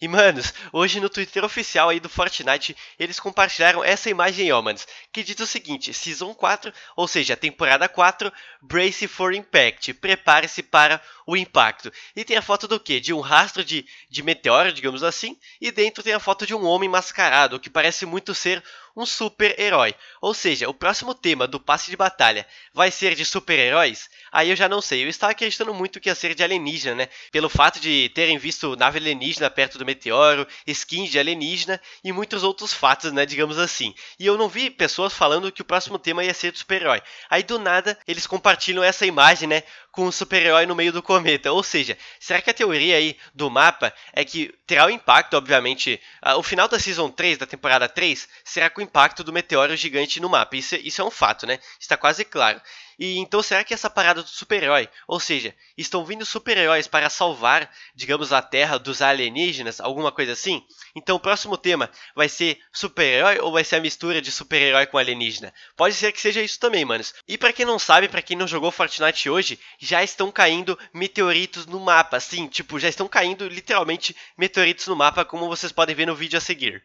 e, manos, hoje no Twitter oficial aí do Fortnite, eles compartilharam essa imagem aí, ó, manos, que diz o seguinte, Season 4, ou seja, temporada 4, Brace for Impact, prepare-se para o impacto. E tem a foto do quê? De um rastro de, de meteoro, digamos assim, e dentro tem a foto de um homem mascarado, que parece muito ser um super-herói. Ou seja, o próximo tema do passe de batalha vai ser de super-heróis? Aí eu já não sei, eu estava acreditando muito que ia ser de alienígena, né? Pelo fato de terem visto nave alienígena perto do meteoro, skins de alienígena e muitos outros fatos, né, digamos assim. E eu não vi pessoas falando que o próximo tema ia ser do super-herói. Aí do nada eles compartilham essa imagem, né, com o super-herói no meio do cometa. Ou seja, será que a teoria aí do mapa é que terá o um impacto, obviamente, ah, o final da Season 3, da temporada 3, será com o impacto do meteoro gigante no mapa. Isso, é, isso é um fato, né? Está quase claro. E então será que essa parada do super-herói, ou seja, estão vindo super-heróis para salvar, digamos, a Terra dos alienígenas? alguma coisa assim. Então o próximo tema vai ser super-herói ou vai ser a mistura de super-herói com alienígena? Pode ser que seja isso também, manos. E para quem não sabe, para quem não jogou Fortnite hoje, já estão caindo meteoritos no mapa, sim, tipo, já estão caindo literalmente meteoritos no mapa, como vocês podem ver no vídeo a seguir.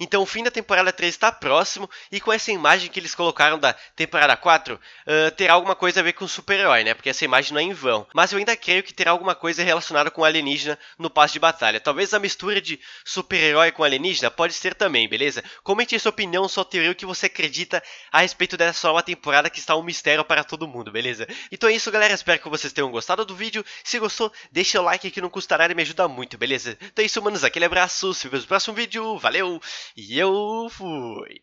Então o fim da temporada 3 está próximo e com essa imagem que eles colocaram da temporada 4, uh, terá alguma coisa a ver com o super-herói, né? Porque essa imagem não é em vão. Mas eu ainda creio que terá alguma coisa relacionada com alienígena no passo de batalha. Talvez a mistura de super-herói com alienígena pode ser também, beleza? Comente sua opinião, sua teoria, o que você acredita a respeito dessa nova temporada que está um mistério para todo mundo, beleza? Então é isso, galera. Espero que vocês tenham gostado do vídeo. Se gostou, deixa o like que não custa nada e me ajuda muito, beleza? Então é isso, manos. Aquele abraço. Se vê no próximo vídeo. Valeu! E eu fui!